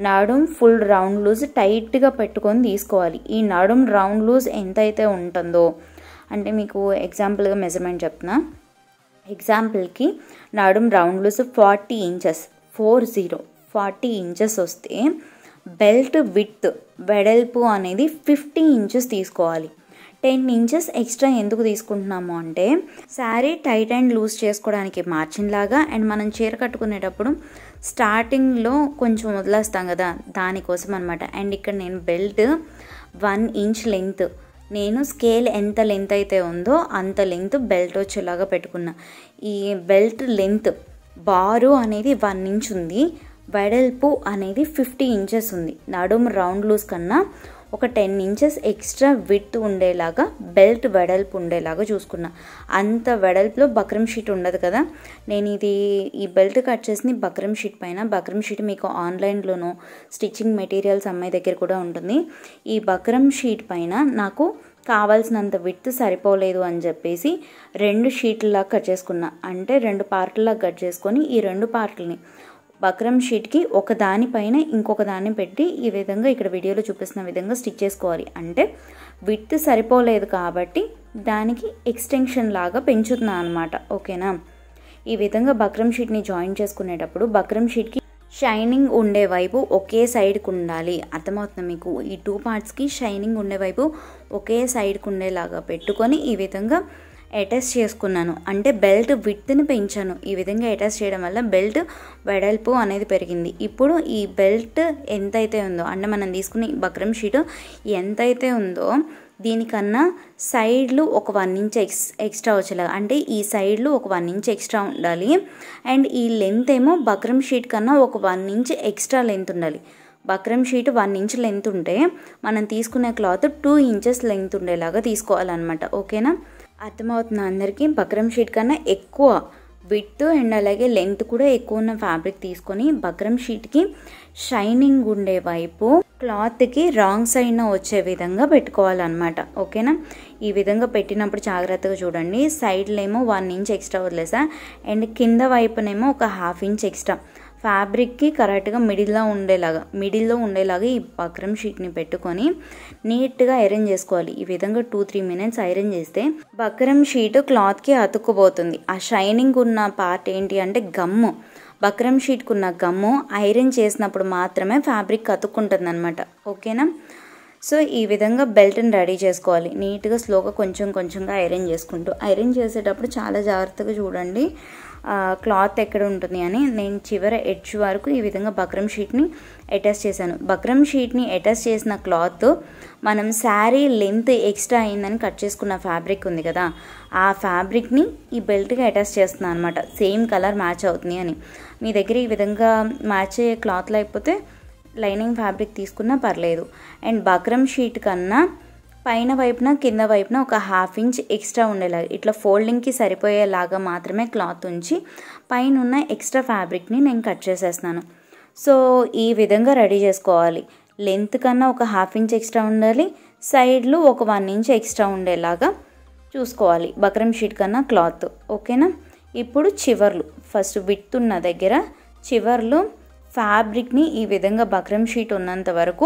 నాడుం ఫుల్ రౌండ్ లూజ్ టైట్గా పెట్టుకొని తీసుకోవాలి ఈ నడుం రౌండ్ లూజ్ ఎంతైతే ఉంటుందో అంటే మీకు ఎగ్జాంపుల్గా మెజర్మెంట్ చెప్తున్నా ఎగ్జాంపుల్కి నాడుం round loose forty inches four zero forty inches వస్తే బెల్ట్ విత్ వెడల్పు అనేది ఫిఫ్టీ ఇంచెస్ తీసుకోవాలి టెన్ ఇంచెస్ ఎక్స్ట్రా ఎందుకు తీసుకుంటున్నాము అంటే శారీ టైట్ అండ్ లూజ్ చేసుకోవడానికి మార్చిన్లాగా అండ్ మనం చీర కట్టుకునేటప్పుడు స్టార్టింగ్లో కొంచెం వదిలేస్తాం కదా దానికోసం అనమాట అండ్ ఇక్కడ నేను బెల్ట్ వన్ ఇంచ్ లెంగ్త్ నేను స్కేల్ ఎంత లెంత్ అయితే ఉందో అంత లెంగ్త్ బెల్ట్ వచ్చేలాగా పెట్టుకున్నా ఈ బెల్ట్ లెంగ్త్ బారు అనేది వన్ ఇంచ్ ఉంది వెడల్పు అనేది ఫిఫ్టీ ఇంచెస్ ఉంది నడుము రౌండ్ లూస్ కన్నా ఒక టెన్ ఇంచెస్ ఎక్స్ట్రా విత్ ఉండేలాగా బెల్ట్ వెడల్పు ఉండేలాగా చూసుకున్నా అంత వెడల్పులో బక్రమ్ షీట్ ఉండదు కదా నేను ఇది ఈ బెల్ట్ కట్ చేసి బక్రమ్ షీట్ పైన బక్రమ్ షీట్ మీకు ఆన్లైన్లోనూ స్టిచ్చింగ్ మెటీరియల్స్ అమ్మాయి దగ్గర కూడా ఉంటుంది ఈ బక్రమ్ షీట్ పైన నాకు కావాల్సినంత విత్ సరిపోలేదు అని చెప్పేసి రెండు షీట్లలా కట్ చేసుకున్నా అంటే రెండు పార్ట్లలా కట్ చేసుకొని ఈ రెండు పార్ట్లని బక్రమ్ షీట్కి ఒక దానిపైన ఇంకొక దాన్ని పెట్టి ఈ విధంగా ఇక్కడ వీడియోలో చూపిస్తున్న విధంగా స్టిచ్ చేసుకోవాలి అంటే విత్ సరిపోలేదు కాబట్టి దానికి ఎక్స్టెన్షన్ లాగా పెంచుతున్నాను అనమాట ఓకేనా ఈ విధంగా బక్రమ్ షీట్ని జాయిన్ చేసుకునేటప్పుడు బక్రమ్ షీట్కి షైనింగ్ ఉండే వైపు ఒకే సైడ్కి ఉండాలి అర్థమవుతుంది మీకు ఈ టూ పార్ట్స్కి షైనింగ్ ఉండే వైపు ఒకే సైడ్కి ఉండేలాగా పెట్టుకొని ఈ విధంగా అటాచ్ చేసుకున్నాను అంటే బెల్ట్ విత్ని పెంచాను ఈ విధంగా అటాచ్ చేయడం వల్ల బెల్ట్ వెడల్పు అనేది పెరిగింది ఇప్పుడు ఈ బెల్ట్ ఎంతైతే ఉందో అంటే మనం తీసుకునే బక్రమ్ షీట్ ఎంతైతే ఉందో దీనికన్నా సైడ్లు ఒక వన్ ఇంచ్ ఎక్స్ ఎక్స్ట్రా వచ్చేలాగా అంటే ఈ సైడ్లు ఒక వన్ ఇంచ్ ఎక్స్ట్రా ఉండాలి అండ్ ఈ లెంత్ ఏమో బక్రమ్ షీట్ కన్నా ఒక వన్ ఇంచ్ ఎక్స్ట్రా లెంత్ ఉండాలి buckram sheet one inch length ఉంటే మనం తీసుకునే క్లాత్ టూ ఇంచెస్ లెంత్ ఉండేలాగా తీసుకోవాలన్నమాట ఓకేనా అర్థమవుతుంది అందరికీ బక్రమ్ షీట్ కన్నా ఎక్కువ విడ్త్ అండ్ అలాగే లెంగ్త్ కూడా ఎక్కువ ఉన్న ఫ్యాబ్రిక్ తీసుకొని బక్రమ్ షీట్కి షైనింగ్ ఉండే వైపు క్లాత్కి రాంగ్ సైడ్ వచ్చే విధంగా పెట్టుకోవాలన్నమాట ఓకేనా ఈ విధంగా పెట్టినప్పుడు జాగ్రత్తగా చూడండి సైడ్లేమో వన్ ఇంచ్ ఎక్స్ట్రా వదిలేసా అండ్ కింద వైపునేమో ఒక హాఫ్ ఇంచ్ ఎక్స్ట్రా ఫ్యాబ్రిక్కి కరెక్ట్గా మిడిల్లో ఉండేలాగా మిడిల్లో ఉండేలాగా ఈ బక్రమ్ షీట్ని పెట్టుకొని నీట్గా ఐరన్ చేసుకోవాలి ఈ విధంగా టూ త్రీ మినిట్స్ ఐరన్ చేస్తే బక్రమ్ షీట్ క్లాత్కి అతుక్కుపోతుంది ఆ షైనింగ్ ఉన్న పార్ట్ ఏంటి అంటే గమ్ము బక్రమ్ షీట్కి ఉన్న గమ్ము ఐరన్ చేసినప్పుడు మాత్రమే ఫ్యాబ్రిక్ అతుక్కుంటుంది అనమాట ఓకేనా సో ఈ విధంగా బెల్ట్ని రెడీ చేసుకోవాలి నీట్గా స్లోగా కొంచెం కొంచెంగా ఐరన్ చేసుకుంటూ ఐరన్ చేసేటప్పుడు చాలా జాగ్రత్తగా చూడండి క్లాత్ ఎక్కడ ఉంటుంది అని నేను చివర ఎడ్జ్ వరకు ఈ విధంగా బక్రమ్ షీట్ని అటాచ్ చేశాను బక్రమ్ షీట్ని అటాచ్ చేసిన క్లాత్ మనం శారీ లెంత్ ఎక్స్ట్రా అయిందని కట్ చేసుకున్న ఫ్యాబ్రిక్ ఉంది కదా ఆ ఫ్యాబ్రిక్ని ఈ బెల్ట్గా అటాచ్ చేస్తున్నాను అనమాట సేమ్ కలర్ మ్యాచ్ అవుతుంది అని మీ దగ్గర ఈ విధంగా మ్యాచ్ అయ్యే క్లాత్ లేకపోతే లైనింగ్ ఫ్యాబ్రిక్ తీసుకున్నా పర్లేదు అండ్ బక్రమ్ షీట్ కన్నా పైన వైపున కింద వైపున ఒక హాఫ్ ఇంచ్ ఎక్స్ట్రా ఉండేలాగా ఇట్లా ఫోల్డింగ్కి సరిపోయేలాగా మాత్రమే క్లాత్ ఉంచి పైన ఉన్న ఎక్స్ట్రా ఫ్యాబ్రిక్ని నేను కట్ చేసేస్తాను సో ఈ విధంగా రెడీ చేసుకోవాలి లెంత్ కన్నా ఒక హాఫ్ ఇంచ్ ఎక్స్ట్రా ఉండాలి సైడ్లు ఒక వన్ ఇంచ్ ఎక్స్ట్రా ఉండేలాగా చూసుకోవాలి బక్రమ్ షీట్ కన్నా క్లాత్ ఓకేనా ఇప్పుడు చివర్లు ఫస్ట్ విత్తున్న ఉన్న దగ్గర చివర్లు ఫ్యాబ్రిక్ని ఈ విధంగా బక్రమ్ షీట్ ఉన్నంత వరకు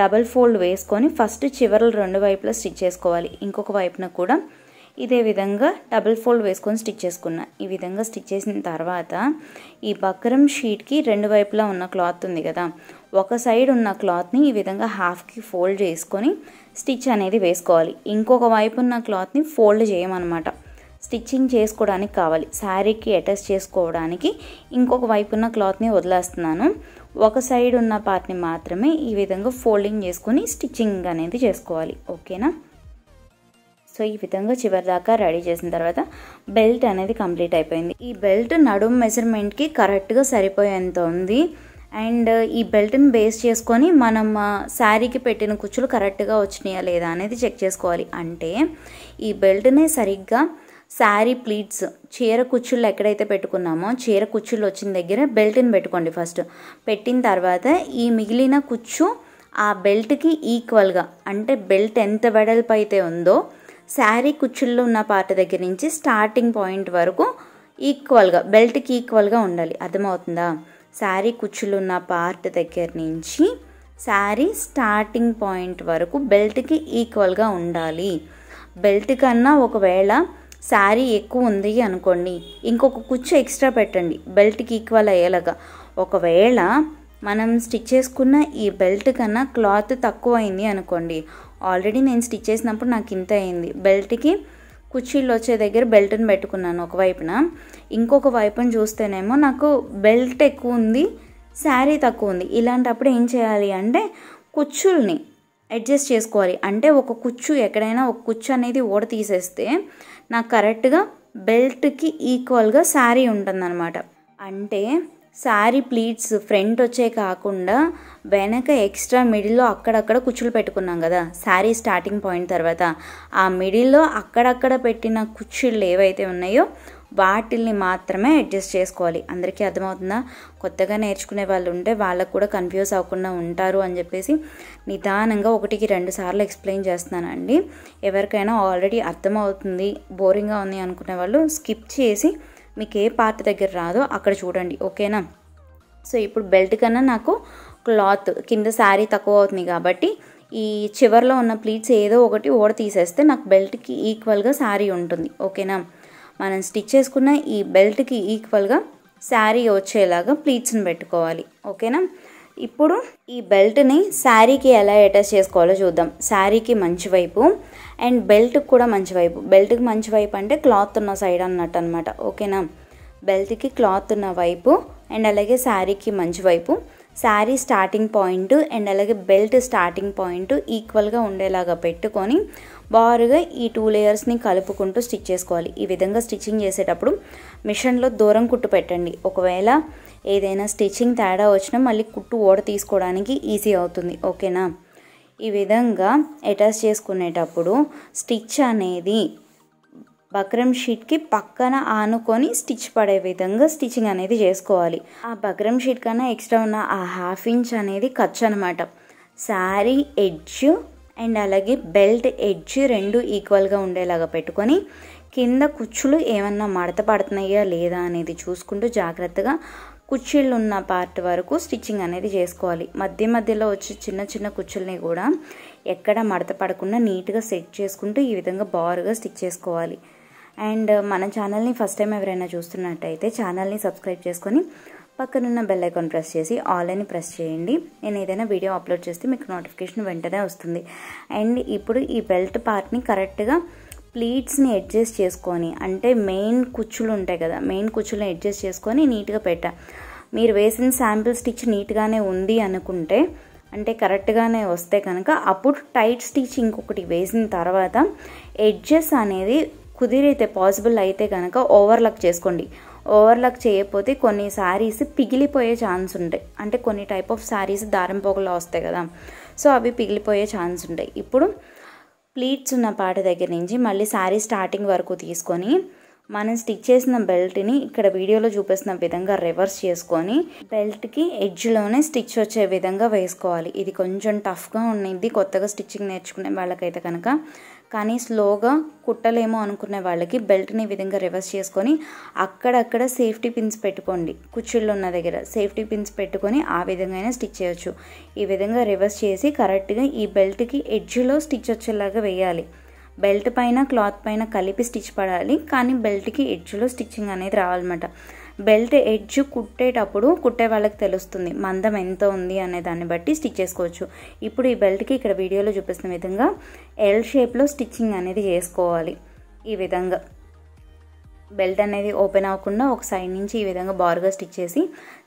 డబల్ ఫోల్డ్ వేసుకొని ఫస్ట్ చివరలు రెండు వైపులా స్టిచ్ చేసుకోవాలి ఇంకొక వైపున కూడా ఇదే విధంగా డబుల్ ఫోల్డ్ వేసుకొని స్టిచ్ చేసుకున్నా ఈ విధంగా స్టిచ్ చేసిన తర్వాత ఈ బక్రం షీట్కి రెండు వైపులా ఉన్న క్లాత్ ఉంది కదా ఒక సైడ్ ఉన్న క్లాత్ని ఈ విధంగా హాఫ్కి ఫోల్డ్ చేసుకొని స్టిచ్ అనేది వేసుకోవాలి ఇంకొక వైపు ఉన్న క్లాత్ని ఫోల్డ్ చేయమన్నమాట స్టిచ్చింగ్ చేసుకోవడానికి కావాలి శారీకి అటాచ్ చేసుకోవడానికి ఇంకొక వైపు ఉన్న క్లాత్ని వదిలేస్తున్నాను ఒక సైడ్ ఉన్న పార్ట్ని మాత్రమే ఈ విధంగా ఫోల్డింగ్ చేసుకొని స్టిచ్చింగ్ అనేది చేసుకోవాలి ఓకేనా సో ఈ విధంగా చివరి దాకా రెడీ చేసిన తర్వాత బెల్ట్ అనేది కంప్లీట్ అయిపోయింది ఈ బెల్ట్ నడుం మెజర్మెంట్కి కరెక్ట్గా సరిపోయేంత ఉంది అండ్ ఈ బెల్ట్ని బేస్ చేసుకొని మనం శారీకి పెట్టిన కుచ్చులు కరెక్ట్గా వచ్చినాయా లేదా అనేది చెక్ చేసుకోవాలి అంటే ఈ బెల్ట్నే సరిగ్గా శారీ ప్లీట్స్ చీర కుచ్చుళ్ళు ఎక్కడైతే పెట్టుకున్నామో చీర కుచ్చుళ్ళు వచ్చిన దగ్గర బెల్ట్ని పెట్టుకోండి ఫస్ట్ పెట్టిన తర్వాత ఈ మిగిలిన కుచ్చు ఆ బెల్ట్కి ఈక్వల్గా అంటే బెల్ట్ ఎంత వెడల్పు అయితే ఉందో శారీ కుచ్చుల్లో ఉన్న పార్ట్ దగ్గర నుంచి స్టార్టింగ్ పాయింట్ వరకు ఈక్వల్గా బెల్ట్కి ఈక్వల్గా ఉండాలి అర్థమవుతుందా శారీ కుచ్చులు ఉన్న పార్ట్ దగ్గర నుంచి శారీ స్టార్టింగ్ పాయింట్ వరకు బెల్ట్కి ఈక్వల్గా ఉండాలి బెల్ట్ కన్నా ఒకవేళ శారీ ఎక్కువ ఉంది అనుకోండి ఇంకొక కుచ్చు ఎక్స్ట్రా పెట్టండి బెల్ట్కి ఈక్వల్ అయ్యేలాగా ఒకవేళ మనం స్టిచ్ చేసుకున్న ఈ బెల్ట్ కన్నా క్లాత్ తక్కువ అయింది అనుకోండి ఆల్రెడీ నేను స్టిచ్ చేసినప్పుడు నాకు ఇంత అయింది బెల్ట్కి కుచ్చీళ్ళు వచ్చే దగ్గర బెల్ట్ని పెట్టుకున్నాను ఒకవైపున ఇంకొక వైపుని చూస్తేనేమో నాకు బెల్ట్ ఎక్కువ ఉంది శారీ తక్కువ ఉంది ఇలాంటప్పుడు ఏం చేయాలి అంటే కుచ్చుల్ని అడ్జస్ట్ చేసుకోవాలి అంటే ఒక కుచ్చు ఎక్కడైనా ఒక కుచ్చు అనేది ఓడ తీసేస్తే నాకు కరెక్ట్గా బెల్ట్కి ఈక్వల్గా శారీ ఉంటుందన్నమాట అంటే శారీ ప్లీట్స్ ఫ్రంట్ వచ్చే కాకుండా వెనక ఎక్స్ట్రా మిడిల్లో అక్కడక్కడ కుచ్చులు పెట్టుకున్నాం కదా శారీ స్టార్టింగ్ పాయింట్ తర్వాత ఆ మిడిల్లో అక్కడక్కడ పెట్టిన కుచ్చులు ఏవైతే ఉన్నాయో వాటిల్ని మాత్రమే అడ్జస్ట్ చేసుకోవాలి అందరికీ అర్థమవుతుందా కొత్తగా నేర్చుకునే వాళ్ళు ఉంటే వాళ్ళకు కూడా కన్ఫ్యూజ్ అవ్వకుండా ఉంటారు అని చెప్పేసి నిదానంగా ఒకటికి రెండు సార్లు ఎక్స్ప్లెయిన్ చేస్తున్నానండి ఎవరికైనా ఆల్రెడీ అర్థమవుతుంది బోరింగ్గా ఉంది అనుకునే వాళ్ళు స్కిప్ చేసి మీకు ఏ పార్ట్ దగ్గర రాదో అక్కడ చూడండి ఓకేనా సో ఇప్పుడు బెల్ట్ కన్నా నాకు క్లాత్ కింద శారీ తక్కువ అవుతుంది కాబట్టి ఈ చివరిలో ఉన్న ప్లీట్స్ ఏదో ఒకటి ఓడ తీసేస్తే నాకు బెల్ట్కి ఈక్వల్గా శారీ ఉంటుంది ఓకేనా మనం స్టిచ్ చేసుకున్న ఈ బెల్ట్కి ఈక్వల్గా శారీ వచ్చేలాగా ప్లీట్స్ని పెట్టుకోవాలి ఓకేనా ఇప్పుడు ఈ బెల్ట్ని శారీకి ఎలా అటాచ్ చేసుకోవాలో చూద్దాం శారీకి మంచి వైపు అండ్ బెల్ట్కి కూడా మంచి వైపు బెల్ట్కి మంచి వైపు అంటే క్లాత్ ఉన్న సైడ్ అన్నట్టు అనమాట ఓకేనా బెల్ట్కి క్లాత్ ఉన్న వైపు అండ్ అలాగే శారీకి మంచి వైపు శారీ స్టార్టింగ్ పాయింట్ అండ్ అలాగే బెల్ట్ స్టార్టింగ్ పాయింట్ ఈక్వల్గా ఉండేలాగా పెట్టుకొని బారుగా ఈ టూ లేయర్స్ని కలుపుకుంటూ స్టిచ్ చేసుకోవాలి ఈ విధంగా స్టిచ్చింగ్ చేసేటప్పుడు మిషన్లో దూరం కుట్టు పెట్టండి ఒకవేళ ఏదైనా స్టిచ్చింగ్ తేడా వచ్చినా మళ్ళీ కుట్టు ఓడ తీసుకోవడానికి ఈజీ అవుతుంది ఓకేనా ఈ విధంగా అటాచ్ చేసుకునేటప్పుడు స్టిచ్ అనేది బక్రం షీట్కి పక్కన ఆనుకొని స్టిచ్ పడే విధంగా స్టిచ్చింగ్ అనేది చేసుకోవాలి ఆ బక్రం షీట్ కన్నా ఎక్స్ట్రా ఉన్న ఆ హాఫ్ ఇంచ్ అనేది ఖర్చు అనమాట శారీ ఎడ్జ్ అండ్ అలాగే బెల్ట్ ఎడ్జ్ రెండు ఈక్వల్గా ఉండేలాగా పెట్టుకొని కింద కుచ్చులు ఏమన్నా మడత పడుతున్నాయా లేదా అనేది చూసుకుంటూ జాగ్రత్తగా కుచ్చీళ్ళు ఉన్న పార్ట్ వరకు స్టిచ్చింగ్ అనేది చేసుకోవాలి మధ్య మధ్యలో వచ్చి చిన్న చిన్న కుచ్చుల్ని కూడా ఎక్కడ మడత పడకుండా నీట్గా సెట్ చేసుకుంటూ ఈ విధంగా బారుగా స్టిచ్ చేసుకోవాలి అండ్ మన ఛానల్ని ఫస్ట్ టైం ఎవరైనా చూస్తున్నట్టయితే ఛానల్ని సబ్స్క్రైబ్ చేసుకొని పక్కనున్న బెల్ ఐకాన్ ప్రెస్ చేసి ఆల్ అని ప్రెస్ చేయండి నేను ఏదైనా వీడియో అప్లోడ్ చేస్తే మీకు నోటిఫికేషన్ వెంటనే వస్తుంది అండ్ ఇప్పుడు ఈ బెల్ట్ పార్ట్ని కరెక్ట్గా ప్లీట్స్ని అడ్జస్ట్ చేసుకొని అంటే మెయిన్ కుచ్చులు ఉంటాయి కదా మెయిన్ కుచ్చులను అడ్జస్ట్ చేసుకొని నీట్గా పెట్టా మీరు వేసిన శాంపిల్ స్టిచ్ నీట్గానే ఉంది అనుకుంటే అంటే కరెక్ట్గానే వస్తే కనుక అప్పుడు టైట్ స్టిచ్ ఇంకొకటి వేసిన తర్వాత ఎడ్జెస్ అనేది కుదిరైతే పాసిబుల్ అయితే కనుక ఓవర్లక్ చేసుకోండి ఓవర్లక్ చేయకపోతే కొన్ని శారీస్ పిగిలిపోయే ఛాన్స్ ఉంటాయి అంటే కొన్ని టైప్ ఆఫ్ శారీస్ దారం పొగలు వస్తాయి కదా సో అవి పిగిలిపోయే ఛాన్స్ ఉంటాయి ఇప్పుడు ప్లీట్స్ ఉన్న పాట దగ్గర నుంచి మళ్ళీ శారీ స్టార్టింగ్ వరకు తీసుకొని మనం స్టిచ్ చేసిన బెల్ట్ని ఇక్కడ వీడియోలో చూపిస్తున్న విధంగా రివర్స్ చేసుకొని బెల్ట్కి ఎడ్జ్లోనే స్టిచ్ వచ్చే విధంగా వేసుకోవాలి ఇది కొంచెం టఫ్గా ఉండేది కొత్తగా స్టిచ్చింగ్ నేర్చుకునే వాళ్ళకైతే కనుక కానీ స్లోగా కుట్టలేమో అనుకునే వాళ్ళకి బెల్ట్ని ఈ విధంగా రివర్స్ చేసుకొని అక్కడక్కడ సేఫ్టీ పిన్స్ పెట్టుకోండి కుచ్చుళ్ళు ఉన్న దగ్గర సేఫ్టీ పిన్స్ పెట్టుకొని ఆ విధంగా స్టిచ్ చేయొచ్చు ఈ విధంగా రివర్స్ చేసి కరెక్ట్గా ఈ బెల్ట్కి ఎడ్జ్లో స్టిచ్ వచ్చేలాగా వేయాలి బెల్ట్ పైన క్లాత్ పైన కలిపి స్టిచ్ పడాలి కానీ బెల్ట్కి ఎడ్జ్లో స్టిచ్చింగ్ అనేది రావాలన్నమాట బెల్ట్ ఎడ్జ్ కుట్టేటప్పుడు కుట్టే వాళ్ళకి తెలుస్తుంది మందం ఎంత ఉంది అనే దాన్ని బట్టి స్టిచ్ చేసుకోవచ్చు ఇప్పుడు ఈ బెల్ట్కి ఇక్కడ వీడియోలో చూపిస్తున్న విధంగా ఎల్ షేప్లో స్టిచ్చింగ్ అనేది చేసుకోవాలి ఈ విధంగా బెల్ట్ అనేది ఓపెన్ అవ్వకుండా ఒక సైడ్ నుంచి ఈ విధంగా బార్గా స్టిచ్ చేసి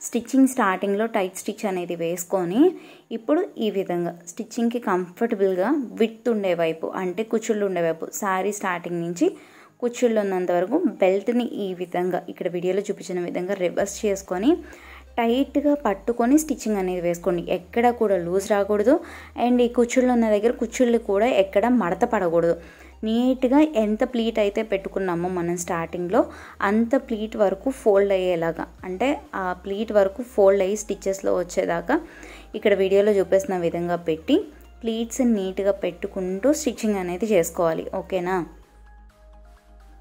స్టిచ్చింగ్ స్టార్టింగ్లో టైట్ స్టిచ్ అనేది వేసుకొని ఇప్పుడు ఈ విధంగా స్టిచ్చింగ్కి కంఫర్టబుల్గా విత్ ఉండే వైపు అంటే కుచుళ్ళు ఉండే వైపు శారీ స్టార్టింగ్ నుంచి కుచ్చుళ్ళు ఉన్నంతవరకు బెల్ట్ని ఈ విధంగా ఇక్కడ వీడియోలో చూపించిన విధంగా రివర్స్ చేసుకొని టైట్గా పట్టుకొని స్టిచ్చింగ్ అనేది వేసుకోండి ఎక్కడ కూడా లూజ్ రాకూడదు అండ్ ఈ కుచ్చుళ్ళు ఉన్న దగ్గర కుచ్చుళ్ళు కూడా ఎక్కడ మడత పడకూడదు నీట్గా ఎంత ప్లీట్ అయితే పెట్టుకున్నామో మనం స్టార్టింగ్లో అంత ప్లీట్ వరకు ఫోల్డ్ అయ్యేలాగా అంటే ఆ ప్లీట్ వరకు ఫోల్డ్ అయ్యి స్టిచ్చెస్లో వచ్చేదాకా ఇక్కడ వీడియోలో చూపిస్తున్న విధంగా పెట్టి ప్లీట్స్ నీట్గా పెట్టుకుంటూ స్టిచ్చింగ్ అనేది చేసుకోవాలి ఓకేనా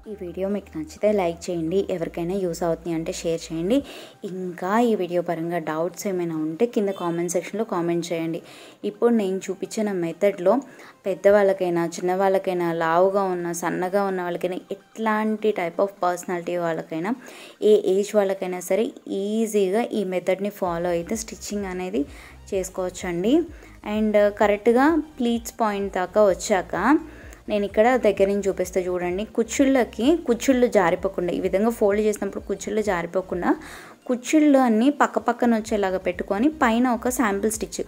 ఈ వీడియో మీకు నచ్చితే లైక్ చేయండి ఎవరికైనా యూస్ అవుతుంది అంటే షేర్ చేయండి ఇంకా ఈ వీడియో పరంగా డౌట్స్ ఏమైనా ఉంటే కింద కామెంట్ సెక్షన్లో కామెంట్ చేయండి ఇప్పుడు నేను చూపించిన మెథడ్లో పెద్దవాళ్ళకైనా చిన్నవాళ్ళకైనా లావుగా ఉన్న సన్నగా ఉన్న వాళ్ళకైనా ఎట్లాంటి టైప్ ఆఫ్ పర్సనాలిటీ వాళ్ళకైనా ఏ ఏజ్ వాళ్ళకైనా సరే ఈజీగా ఈ మెథడ్ని ఫాలో అయితే స్టిచ్చింగ్ అనేది చేసుకోవచ్చండి అండ్ కరెక్ట్గా ప్లీచ్ పాయింట్ దాకా వచ్చాక నేను ఇక్కడ దగ్గర నుంచి చూపిస్తే చూడండి కుచ్చుళ్ళకి కుచ్చుళ్ళు జారిపోకుండా ఈ విధంగా ఫోల్డ్ చేసినప్పుడు కుచ్చుళ్ళు జారిపోకుండా కుచ్చుళ్ళు అన్నీ పక్క పక్కన వచ్చేలాగా పెట్టుకొని పైన ఒక శాంపిల్ స్టిచ్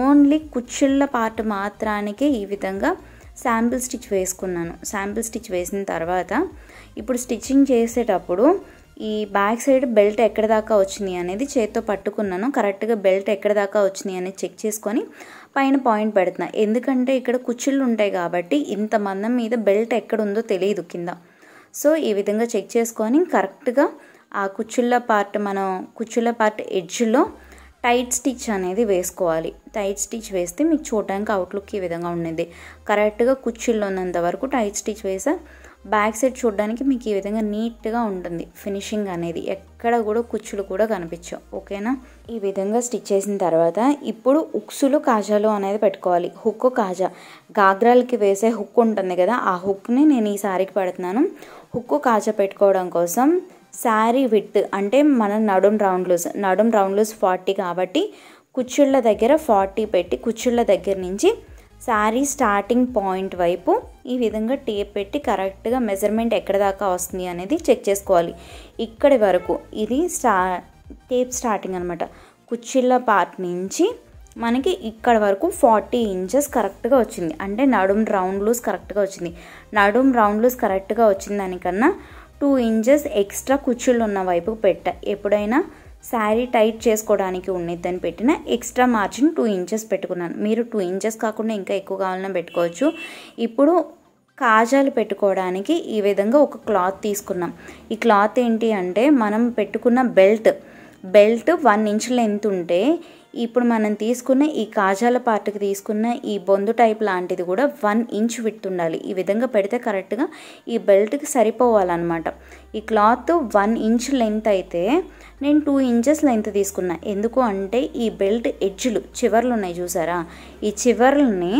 ఓన్లీ కుచ్చుళ్ళ పార్ట్ మాత్రానికే ఈ విధంగా శాంపిల్ స్టిచ్ వేసుకున్నాను శాంపిల్ స్టిచ్ వేసిన తర్వాత ఇప్పుడు స్టిచ్చింగ్ చేసేటప్పుడు ఈ బ్యాక్ సైడ్ బెల్ట్ ఎక్కడ దాకా వచ్చింది అనేది చేత్తో పట్టుకున్నాను కరెక్ట్గా బెల్ట్ ఎక్కడ దాకా వచ్చింది అనేది చెక్ చేసుకొని పైన పాయింట్ పెడుతున్నా ఎందుకంటే ఇక్కడ కుచ్చుళ్ళు ఉంటాయి కాబట్టి ఇంత మందం మీద బెల్ట్ ఎక్కడుందో తెలియదు కింద సో ఈ విధంగా చెక్ చేసుకొని కరెక్ట్గా ఆ కుచ్చుళ్ళ పార్ట్ మనం కుచ్చుళ్ళ పార్ట్ ఎడ్జ్లో టైట్ స్టిచ్ అనేది వేసుకోవాలి టైట్ స్టిచ్ వేస్తే మీకు చూడడానికి అవుట్లుక్ ఈ విధంగా ఉండేది కరెక్ట్గా కుచ్చుళ్ళు ఉన్నంత వరకు టైట్ స్టిచ్ వేసా బ్యాక్ సైడ్ చూడడానికి మీకు ఈ విధంగా నీట్గా ఉంటుంది ఫినిషింగ్ అనేది ఎక్కడ కూడా కుచ్చులు కూడా కనిపించవు ఓకేనా ఈ విధంగా స్టిచ్ చేసిన తర్వాత ఇప్పుడు ఉక్సులు కాజాలు అనేది పెట్టుకోవాలి హుక్ కాజా గాగ్రాలకి వేసే హుక్ ఉంటుంది కదా ఆ హుక్ని నేను ఈ శారీకి పెడుతున్నాను హుక్ కాజా పెట్టుకోవడం కోసం శారీ విత్ అంటే మన నడుం రౌండ్ లూజ్ నడుం రౌండ్ లూజ్ ఫార్టీ కాబట్టి కుచ్చుళ్ళ దగ్గర ఫార్టీ పెట్టి కుచ్చుళ్ళ దగ్గర నుంచి శారీ స్టార్టింగ్ పాయింట్ వైపు ఈ విధంగా టేప్ పెట్టి కరెక్ట్గా మెజర్మెంట్ ఎక్కడ దాకా వస్తుంది అనేది చెక్ చేసుకోవాలి ఇక్కడి వరకు ఇది స్టా టేప్ స్టార్టింగ్ అనమాట కుచ్చిళ్ళ పార్ట్ నుంచి మనకి ఇక్కడ వరకు ఫార్టీ ఇంచెస్ కరెక్ట్గా వచ్చింది అంటే నడుం రౌండ్ లూస్ కరెక్ట్గా వచ్చింది నడుం రౌండ్ లూస్ కరెక్ట్గా వచ్చిన దానికన్నా టూ ఇంచెస్ ఎక్స్ట్రా కుచ్చుళ్ళు ఉన్న వైపుకు పెట్ట ఎప్పుడైనా శారీ టైట్ చేసుకోవడానికి ఉన్నిద్దని పెట్టిన ఎక్స్ట్రా మార్జిన్ టూ ఇంచెస్ పెట్టుకున్నాను మీరు టూ ఇంచెస్ కాకుండా ఇంకా ఎక్కువ కావాలన్నా పెట్టుకోవచ్చు ఇప్పుడు కాజాలు పెట్టుకోవడానికి ఈ విధంగా ఒక క్లాత్ తీసుకున్నాం ఈ క్లాత్ ఏంటి అంటే మనం పెట్టుకున్న belt belt one inch length ఉంటే ఇప్పుడు మనం తీసుకున్న ఈ కాజాల పార్ట్కి తీసుకున్న ఈ బొందు టైప్ లాంటిది కూడా వన్ ఇంచ్ విత్ ఉండాలి ఈ విధంగా పెడితే కరెక్ట్గా ఈ బెల్ట్కి సరిపోవాలన్నమాట ఈ క్లాత్ వన్ ఇంచ్ లెంత్ అయితే నేను టూ ఇంచెస్ లెంత్ తీసుకున్నా ఎందుకు అంటే ఈ బెల్ట్ ఎడ్జ్లు చివర్లు ఉన్నాయి చూసారా ఈ చివర్లని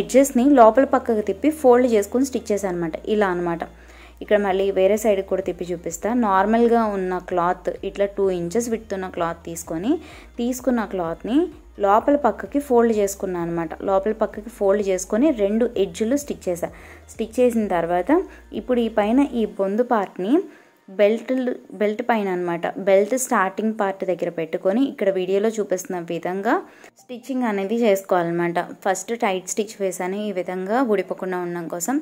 ఎడ్జెస్ని లోపల పక్కకు తిప్పి ఫోల్డ్ చేసుకొని స్టిచ్ చేశాను అనమాట ఇలా అనమాట ఇక్కడ మళ్ళీ వేరే సైడ్కి కూడా తిప్పి చూపిస్తా నార్మల్గా ఉన్న క్లాత్ ఇట్లా టూ ఇంచెస్ విడుతున్న క్లాత్ తీసుకొని తీసుకున్న క్లాత్ని లోపల పక్కకి ఫోల్డ్ చేసుకున్నాను అనమాట లోపల పక్కకి ఫోల్డ్ చేసుకొని రెండు ఎడ్జులు స్టిచ్ చేశాను స్టిచ్ చేసిన తర్వాత ఇప్పుడు ఈ పైన ఈ బొందు పార్ట్ని బెల్ట్ బెల్ట్ పైన అనమాట బెల్ట్ స్టార్టింగ్ పార్ట్ దగ్గర పెట్టుకొని ఇక్కడ వీడియోలో చూపిస్తున్న విధంగా స్టిచ్చింగ్ అనేది చేసుకోవాలన్నమాట ఫస్ట్ టైట్ స్టిచ్ వేసాను ఈ విధంగా ఊడిపోకుండా ఉండడం కోసం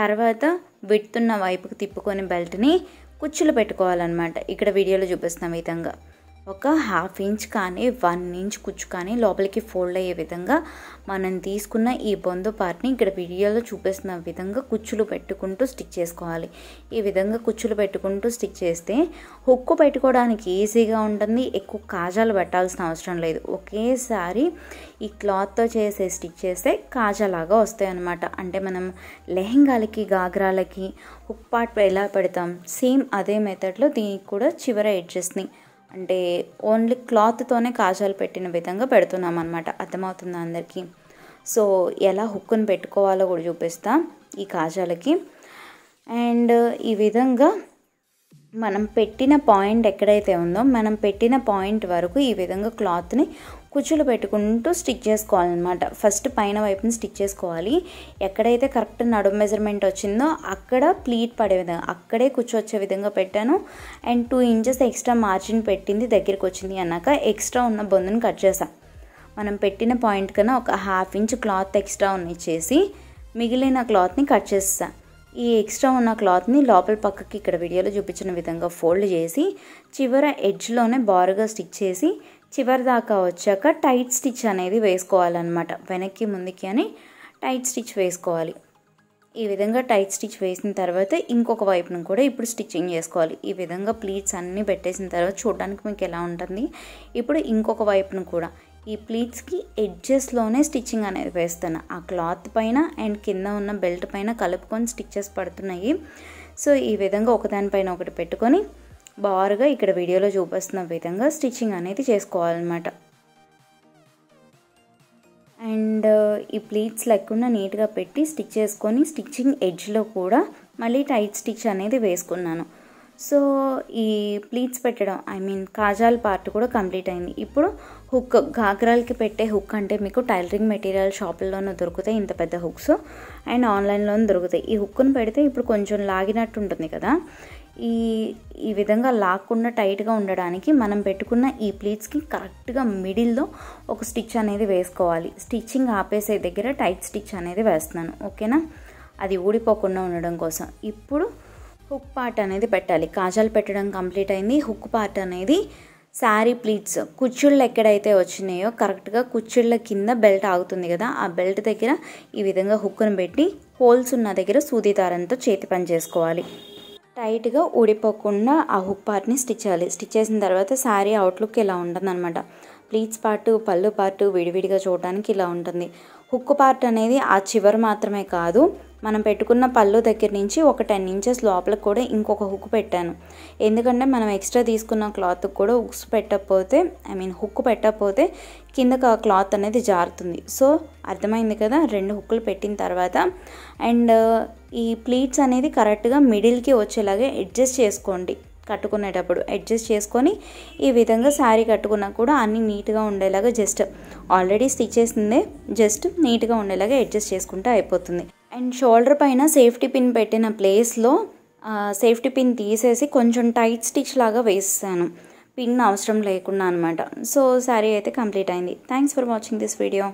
తర్వాత విడుతున్న వైపుకు తిప్పుకొని బెల్ట్ని కుచ్చులు పెట్టుకోవాలన్నమాట ఇక్కడ వీడియోలో చూపిస్తున్న విధంగా ఒక హాఫ్ ఇంచ్ కానీ వన్ ఇంచ్ కుచ్చు కానీ లోపలికి ఫోల్డ్ అయ్యే విధంగా మనం తీసుకున్న ఈ బొందు పార్ట్ని ఇక్కడ వీడియోలో చూపిస్తున్న విధంగా కుచ్చులు పెట్టుకుంటూ స్టిక్ చేసుకోవాలి ఈ విధంగా కుచ్చులు పెట్టుకుంటూ స్టిక్ చేస్తే హుక్కు పెట్టుకోవడానికి ఈజీగా ఉంటుంది ఎక్కువ కాజాలు పెట్టాల్సిన అవసరం లేదు ఒకేసారి ఈ క్లాత్తో చేసే స్టిచ్ చేస్తే కాజాలాగా వస్తాయి అన్నమాట అంటే మనం లెహెంగాలకి గాగ్రాలకి హుక్ పార్ట్ ఎలా పెడతాం సేమ్ అదే మెథడ్లో దీనికి కూడా చివర ఎడ్జెస్ని అంటే ఓన్లీ క్లాత్తోనే కాజాలు పెట్టిన విధంగా పెడుతున్నాం అనమాట అర్థమవుతుందా అందరికీ సో ఎలా హుక్కును పెట్టుకోవాలో కూడా చూపిస్తా ఈ కాజాలకి అండ్ ఈ విధంగా మనం పెట్టిన పాయింట్ ఎక్కడైతే ఉందో మనం పెట్టిన పాయింట్ వరకు ఈ విధంగా క్లాత్ని కుచ్చులు పెట్టుకుంటూ స్టిక్ చేసుకోవాలన్నమాట ఫస్ట్ పైన వైపుని స్టిక్ చేసుకోవాలి ఎక్కడైతే కరెక్ట్ నడుము మెజర్మెంట్ వచ్చిందో అక్కడ ప్లీట్ పడే విధంగా అక్కడే కుచ్చు వచ్చే విధంగా పెట్టాను and two inches extra margin పెట్టింది దగ్గరికి వచ్చింది అన్నాక ఎక్స్ట్రా ఉన్న బొందుని కట్ చేసాం మనం పెట్టిన పాయింట్ కన్నా ఒక హాఫ్ ఇంచ్ క్లాత్ ఎక్స్ట్రా ఉన్న చేసి మిగిలిన క్లాత్ని కట్ చేసా ఈ ఎక్స్ట్రా ఉన్న క్లాత్ని లోపల పక్కకి ఇక్కడ వీడియోలో చూపించిన విధంగా ఫోల్డ్ చేసి చివర ఎడ్జ్లోనే బారుగా స్టిచ్ చేసి చివరి దాకా వచ్చాక టైట్ స్టిచ్ అనేది వేసుకోవాలన్నమాట వెనక్కి ముందుకి అని టైట్ స్టిచ్ వేసుకోవాలి ఈ విధంగా టైట్ స్టిచ్ వేసిన తర్వాత ఇంకొక వైపును కూడా ఇప్పుడు స్టిచ్చింగ్ చేసుకోవాలి ఈ విధంగా ప్లీట్స్ అన్నీ పెట్టేసిన తర్వాత చూడడానికి మీకు ఎలా ఉంటుంది ఇప్పుడు ఇంకొక వైపును కూడా ఈ ప్లీట్స్కి ఎడ్జెస్లోనే స్టిచ్చింగ్ అనేది వేస్తాను ఆ క్లాత్ పైన అండ్ కింద ఉన్న బెల్ట్ పైన కలుపుకొని స్టిచ్చెస్ పడుతున్నాయి సో ఈ విధంగా ఒకదానిపైన ఒకటి పెట్టుకొని బారుగా ఇక్కడ వీడియోలో చూపిస్తున్న విధంగా స్టిచ్చింగ్ అనేది చేసుకోవాలన్నమాట అండ్ ఈ ప్లీట్స్ లేకుండా నీట్గా పెట్టి స్టిచ్ చేసుకొని స్టిచ్చింగ్ ఎడ్జ్లో కూడా మళ్ళీ టైట్ స్టిచ్ అనేది వేసుకున్నాను సో ఈ ప్లీట్స్ పెట్టడం ఐ మీన్ కాజాల పార్ట్ కూడా కంప్లీట్ అయింది ఇప్పుడు హుక్ గాగ్రాలకి పెట్టే హుక్ అంటే మీకు టైలరింగ్ మెటీరియల్ షాపుల్లోనూ దొరుకుతాయి ఇంత పెద్ద హుక్స్ అండ్ ఆన్లైన్లోనూ దొరుకుతాయి ఈ హుక్ను పెడితే ఇప్పుడు కొంచెం లాగినట్టు ఉంటుంది కదా ఈ ఈ విధంగా లాక్కుండా టైట్గా ఉండడానికి మనం పెట్టుకున్న ఈ ప్లీట్స్కి కరెక్ట్గా మిడిల్లో ఒక స్టిచ్ అనేది వేసుకోవాలి స్టిచ్చింగ్ ఆపేసే దగ్గర టైట్ స్టిచ్ అనేది వేస్తున్నాను ఓకేనా అది ఊడిపోకుండా ఉండడం కోసం ఇప్పుడు హుక్ పార్ట్ అనేది పెట్టాలి కాజాలు పెట్టడం కంప్లీట్ అయింది హుక్ పార్ట్ అనేది శారీ ప్లీట్స్ కుచ్చుళ్ళు ఎక్కడైతే వచ్చినాయో కరెక్ట్గా కుచ్చుళ్ళ కింద బెల్ట్ ఆగుతుంది కదా ఆ బెల్ట్ దగ్గర ఈ విధంగా హుక్కును పెట్టి హోల్స్ ఉన్న దగ్గర సూది చేతి పని చేసుకోవాలి టైట్గా ఊడిపోకుండా ఆ హుక్ పార్ట్ని స్టిచ్ చేయాలి స్టిచ్ చేసిన తర్వాత శారీ అవుట్లుక్ ఇలా ఉంటుందన్నమాట ప్లీట్స్ పార్ట్ పళ్ళు పార్ట్ విడివిడిగా చూడడానికి ఇలా ఉంటుంది హుక్ పార్ట్ అనేది ఆ చివరి మాత్రమే కాదు మనం పెట్టుకున్న పళ్ళు దగ్గర నుంచి ఒక టెన్ ఇంచెస్ లోపలికి కూడా ఇంకొక హుక్ పెట్టాను ఎందుకంటే మనం ఎక్స్ట్రా తీసుకున్న క్లాత్ కూడా హుక్స్ పెట్టకపోతే ఐ మీన్ హుక్ పెట్టకపోతే కిందకు ఆ క్లాత్ అనేది జారుతుంది సో అర్థమైంది కదా రెండు హుక్కులు పెట్టిన తర్వాత అండ్ ఈ ప్లీట్స్ అనేది కరెక్ట్గా మిడిల్కి వచ్చేలాగే అడ్జస్ట్ చేసుకోండి కట్టుకునేటప్పుడు అడ్జస్ట్ చేసుకొని ఈ విధంగా శారీ కట్టుకున్నా కూడా అన్నీ నీట్గా ఉండేలాగా జస్ట్ ఆల్రెడీ స్టిచ్ చేసిందే జస్ట్ నీట్గా ఉండేలాగా అడ్జస్ట్ చేసుకుంటే అయిపోతుంది అండ్ షోల్డర్ పైన సేఫ్టీ పిన్ పెట్టిన ప్లేస్లో సేఫ్టీ పిన్ తీసేసి కొంచెం టైట్ స్టిచ్ లాగా వేసాను పిన్ అవసరం లేకుండా అనమాట సో శారీ అయితే కంప్లీట్ అయింది thanks for watching this video